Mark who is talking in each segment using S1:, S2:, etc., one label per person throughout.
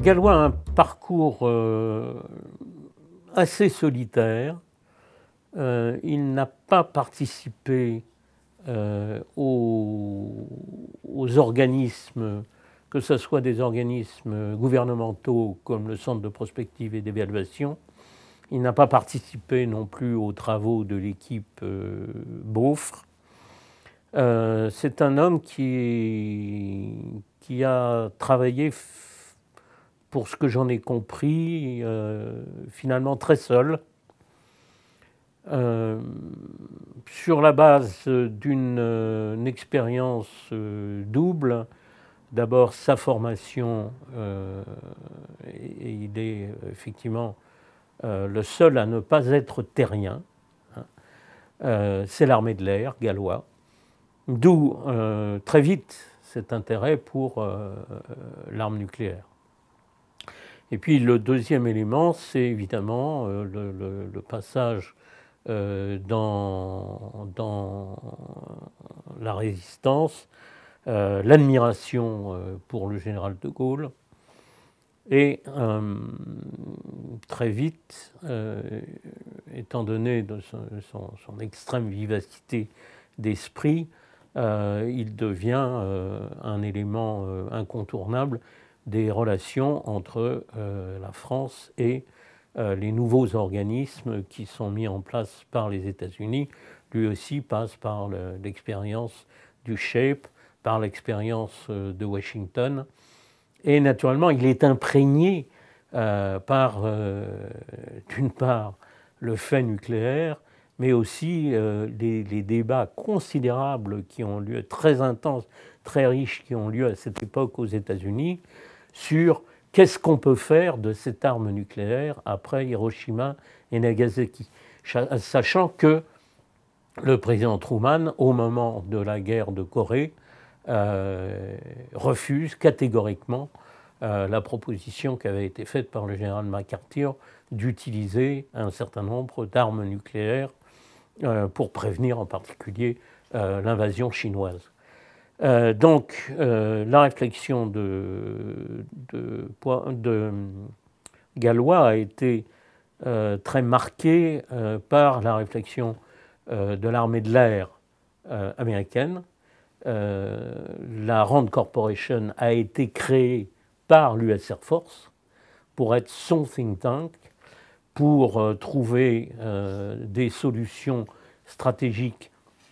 S1: Galois a un parcours euh, assez solitaire. Euh, il n'a pas participé euh, aux, organismes, que ce soit des organismes gouvernementaux comme le Centre de prospective et d'évaluation. Il n'a pas participé non plus aux travaux de l'équipe Beaufre. C'est un homme qui, qui a travaillé pour ce que j'en ai compris, euh, finalement très seul, euh, sur la base d'une euh, expérience double. D'abord sa formation, et, il est effectivement le seul à ne pas être terrien, hein. c'est l'armée de l'air gallois, d'où très vite cet intérêt pour l'arme nucléaire. Et puis le deuxième élément, c'est évidemment euh, le, passage euh, dans, la résistance, euh, l'admiration pour le général de Gaulle, et très vite, étant donné son, extrême vivacité d'esprit, il devient un élément incontournable des relations entre euh, la France et euh, les nouveaux organismes qui sont mis en place par les États-Unis. Lui aussi passe par l'expérience du SHAPE, par l'expérience euh, de Washington. Et naturellement, il est imprégné par, d'une part, le fait nucléaire, mais aussi les, les, débats considérables qui ont lieu, très intenses, très riches, qui ont lieu à cette époque aux États-Unis sur qu'est-ce qu'on peut faire de cette arme nucléaire après Hiroshima et Nagasaki, sachant que le président Truman, au moment de la guerre de Corée, euh, refuse catégoriquement euh, la proposition qui avait été faite par le général MacArthur d'utiliser un certain nombre d'armes nucléaires euh, pour prévenir en particulier l'invasion chinoise. Euh, donc, euh, la réflexion de, Galois a été euh, très marquée par la réflexion de l'armée de l'air américaine. la Rand Corporation a été créée par l'US Air Force pour être son think tank, pour trouver des solutions stratégiques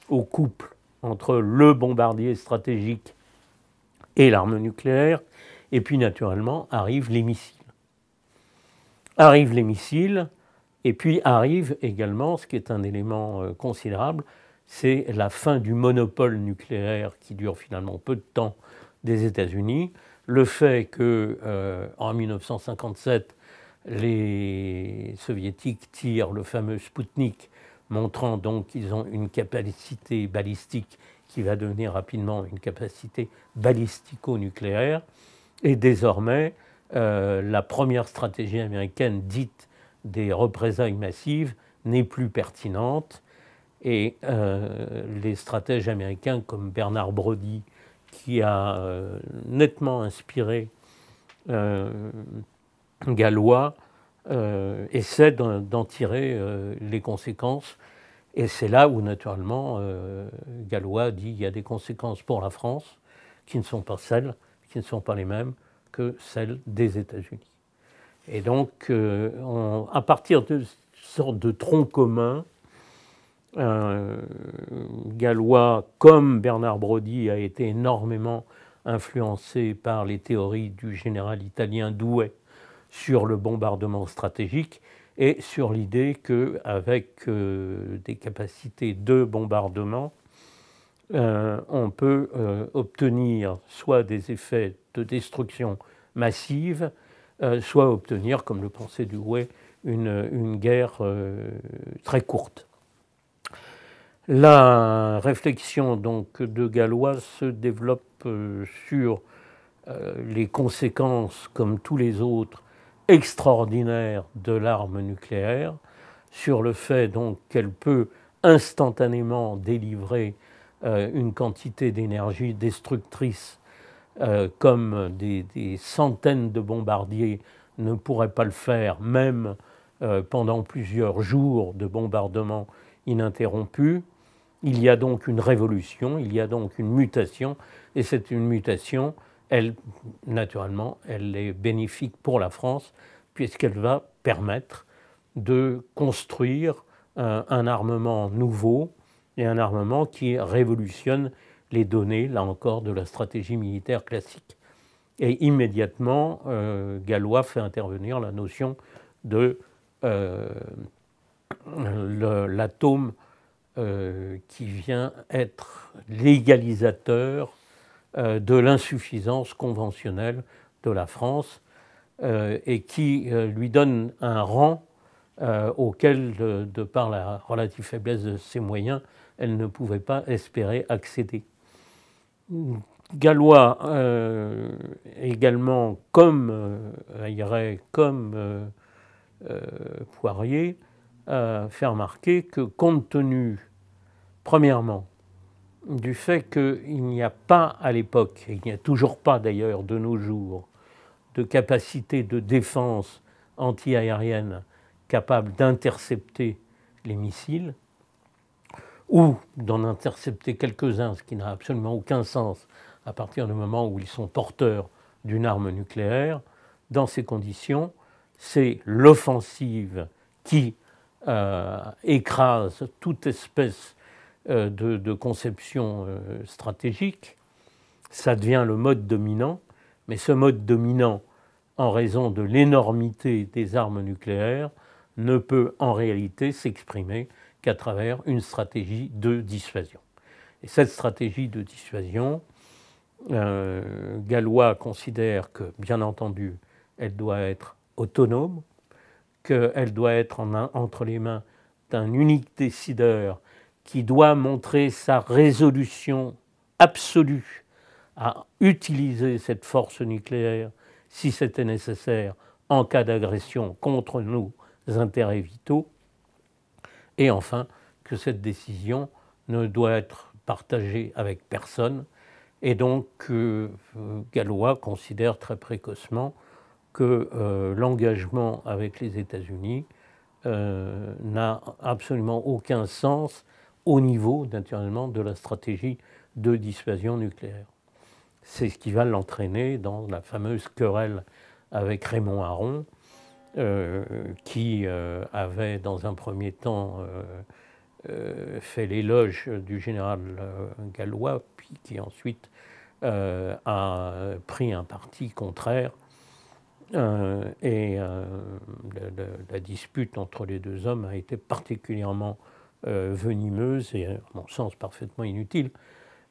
S1: au couple, entre le bombardier stratégique et l'arme nucléaire. Et puis naturellement arrivent les missiles. Arrivent les missiles, et puis arrive également, ce qui est un élément euh, considérable, c'est la fin du monopole nucléaire qui dure finalement peu de temps des États-Unis, le fait que euh, en 1957 les soviétiques tirent le fameux Spoutnik montrant donc qu'ils ont une capacité balistique qui va devenir rapidement une capacité balistico-nucléaire. Et désormais, euh, la première stratégie américaine dite des représailles massives n'est plus pertinente. Et euh, les stratèges américains comme Bernard Brody, qui a euh, nettement inspiré Gallois, euh, essaie d'en tirer euh, les conséquences. Et c'est là où, naturellement, euh, Galois Gallois dit qu'il y a des conséquences pour la France qui ne sont pas celles, qui ne sont pas les mêmes que celles des États-Unis. Et donc, à partir de sorte de tronc commun, Gallois, comme Bernard Brody, a été énormément influencé par les théories du général italien Douai, sur le bombardement stratégique et sur l'idée qu'avec avec euh, des capacités de bombardement, euh, on peut euh, obtenir soit des effets de destruction massive, soit obtenir, comme le pensait Dewey, une, une guerre très courte. La réflexion donc de Galois se développe sur les conséquences, comme tous les autres, extraordinaire de l'arme nucléaire, sur le fait donc qu'elle peut instantanément délivrer euh, une quantité d'énergie destructrice euh, comme des, centaines de bombardiers ne pourraient pas le faire, même euh, pendant plusieurs jours de bombardement ininterrompu. Il y a donc une révolution, il y a donc une mutation, et c'est une mutation elle, naturellement, elle est bénéfique pour la France, puisqu'elle va permettre de construire euh, un armement nouveau et un armement qui révolutionne les données, là encore, de la stratégie militaire classique. Et immédiatement, euh, Gallois fait intervenir la notion de euh, l'atome qui vient être l'égalisateur euh, de l'insuffisance conventionnelle de la France euh, et qui euh, lui donne un rang auquel, de par la relative faiblesse de ses moyens, elle ne pouvait pas espérer accéder. Galois, également, comme euh, comme Poirier, fait remarquer que compte tenu, premièrement, du fait qu'il n'y a pas à l'époque, et il n'y a toujours pas d'ailleurs de nos jours, de capacité de défense anti-aérienne capable d'intercepter les missiles, ou d'en intercepter quelques-uns, ce qui n'a absolument aucun sens à partir du moment où ils sont porteurs d'une arme nucléaire, dans ces conditions, c'est l'offensive qui euh, écrase toute espèce euh, de, conception euh, stratégique, ça devient le mode dominant, mais ce mode dominant, en raison de l'énormité des armes nucléaires, ne peut en réalité s'exprimer qu'à travers une stratégie de dissuasion. Et cette stratégie de dissuasion, euh, Galois Gallois considère que, bien entendu, elle doit être autonome, qu'elle doit être entre les mains d'un unique décideur qui doit montrer sa résolution absolue à utiliser cette force nucléaire si c'était nécessaire en cas d'agression contre nos intérêts vitaux. Et enfin, que cette décision ne doit être partagée avec personne. Et donc, euh, Galois Gallois considère très précocement que euh, l'engagement avec les États-Unis euh, n'a absolument aucun sens au niveau, naturellement, de la stratégie de dissuasion nucléaire. C'est ce qui va l'entraîner dans la fameuse querelle avec Raymond Aron, euh, qui euh, avait dans un premier temps euh, fait l'éloge du général gallois, puis qui ensuite a pris un parti contraire. et la dispute entre les deux hommes a été particulièrement euh, venimeuse et, à mon sens, parfaitement inutile.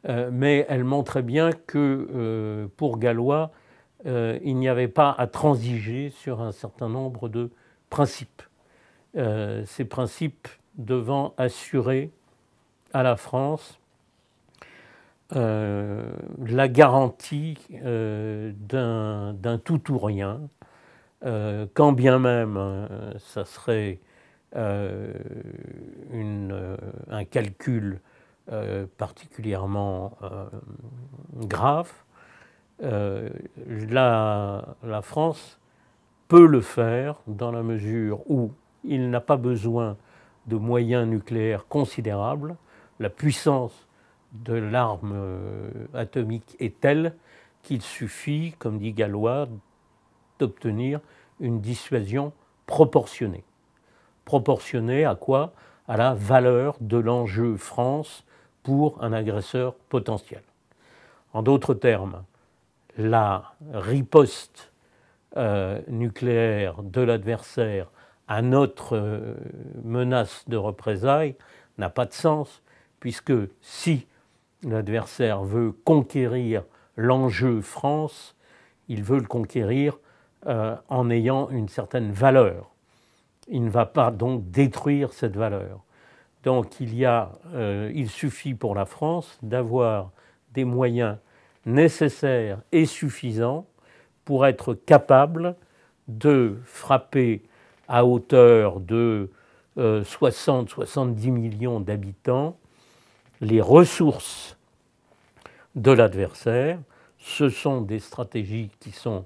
S1: Euh, mais elle montrait bien que euh, pour Galois, il n'y avait pas à transiger sur un certain nombre de principes. ces principes devant assurer à la France la garantie d'un tout ou rien, quand bien même ça serait euh, euh, un calcul euh, particulièrement grave. La, France peut le faire dans la mesure où il n'a pas besoin de moyens nucléaires considérables. La puissance de l'arme atomique est telle qu'il suffit, comme dit Galois, d'obtenir une dissuasion proportionnée proportionné à quoi À la valeur de l'enjeu France pour un agresseur potentiel. En d'autres termes, la riposte euh, nucléaire de l'adversaire à notre euh, menace de représailles n'a pas de sens, puisque si l'adversaire veut conquérir l'enjeu France, il veut le conquérir euh, en ayant une certaine valeur. Il ne va pas donc détruire cette valeur. Donc euh, il, suffit pour la France d'avoir des moyens nécessaires et suffisants pour être capable de frapper à hauteur de 60-70 euh, millions d'habitants les ressources de l'adversaire. Ce sont des stratégies qui sont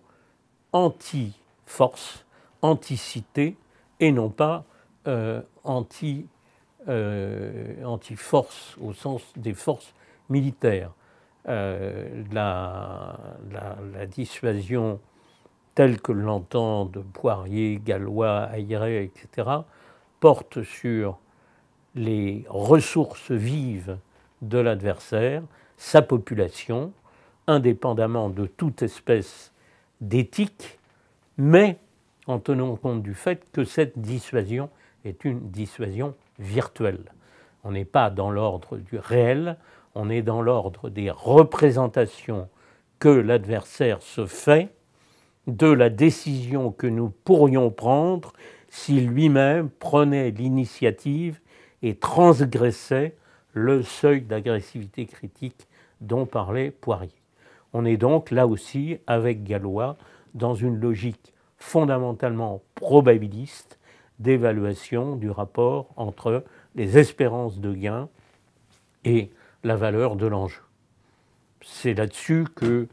S1: anti-force, anti-cité, et non pas euh, anti, euh, anti-force au sens des forces militaires. Euh, la, dissuasion telle que l'entendent Poirier, Gallois, Ayret, etc., porte sur les ressources vives de l'adversaire, sa population, indépendamment de toute espèce d'éthique, mais en tenant compte du fait que cette dissuasion est une dissuasion virtuelle. On n'est pas dans l'ordre du réel, on est dans l'ordre des représentations que l'adversaire se fait de la décision que nous pourrions prendre si lui-même prenait l'initiative et transgressait le seuil d'agressivité critique dont parlait Poirier. On est donc là aussi, avec Galois, dans une logique fondamentalement probabiliste d'évaluation du rapport entre les espérances de gain et la valeur de l'enjeu. C'est là-dessus que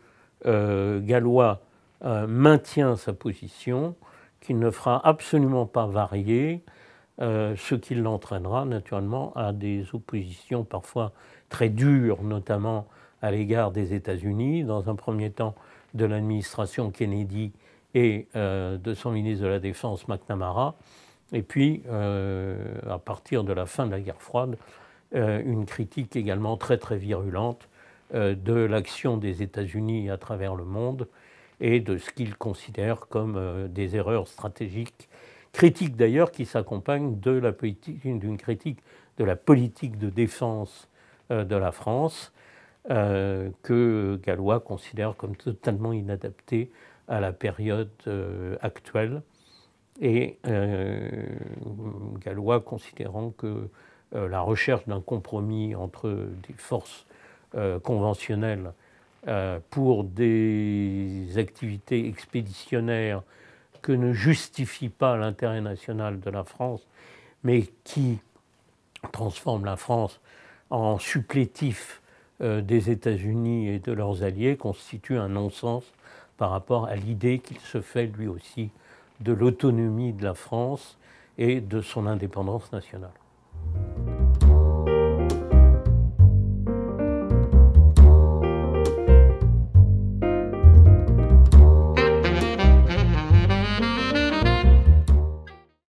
S1: euh, Galois euh, maintient sa position, qu'il ne fera absolument pas varier, euh, ce qui l'entraînera naturellement à des oppositions parfois très dures, notamment à l'égard des États-Unis, dans un premier temps de l'administration Kennedy et euh, de son ministre de la Défense, McNamara, et puis, euh, à partir de la fin de la guerre froide, euh, une critique également très très virulente de l'action des États-Unis à travers le monde et de ce qu'ils considèrent comme des erreurs stratégiques, Critique d'ailleurs qui s'accompagnent d'une critique de la politique de défense de la France que Gallois considère comme totalement inadaptée à la période euh, actuelle. Et euh, Gallois considérant que euh, la recherche d'un compromis entre des forces conventionnelles pour des activités expéditionnaires que ne justifie pas l'intérêt national de la France, mais qui transforme la France en supplétif des États-Unis et de leurs alliés, constitue un non-sens par rapport à l'idée qu'il se fait lui aussi de l'autonomie de la France et de son indépendance nationale.